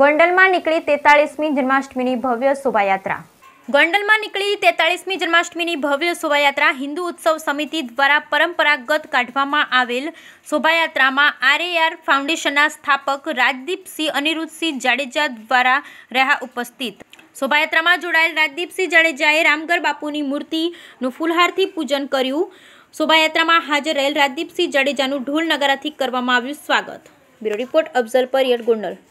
ગોંડલમાં નીકળી તેતાળીસમી જન્માષ્ટમીની ભવ્ય શોભાયાત્રા ગોંડલમાં નીકળી તેતાળીસમી જન્માષ્ટમીની ભવ્ય શોભાયાત્રા હિન્દુ ઉત્સવ સમિતિ દ્વારા પરંપરાગત કાઢવામાં આવેલ શોભાયાત્રામાં આરએઆર ફાઉન્ડેશનના સ્થાપક રાજદીપસિંહ અનિરુદ્ધસિંહ જાડેજા દ્વારા રહ્યા ઉપસ્થિત શોભાયાત્રામાં જોડાયેલ રાજદીપસિંહ જાડેજાએ રામગર બાપુની મૂર્તિનું ફૂલહારથી પૂજન કર્યું શોભાયાત્રામાં હાજર રહેલ રાજદીપસિંહ જાડેજાનું ઢોલ નગારાથી કરવામાં આવ્યું સ્વાગત બ્યુરો રિપોર્ટ અફઝલ પર ગોંડલ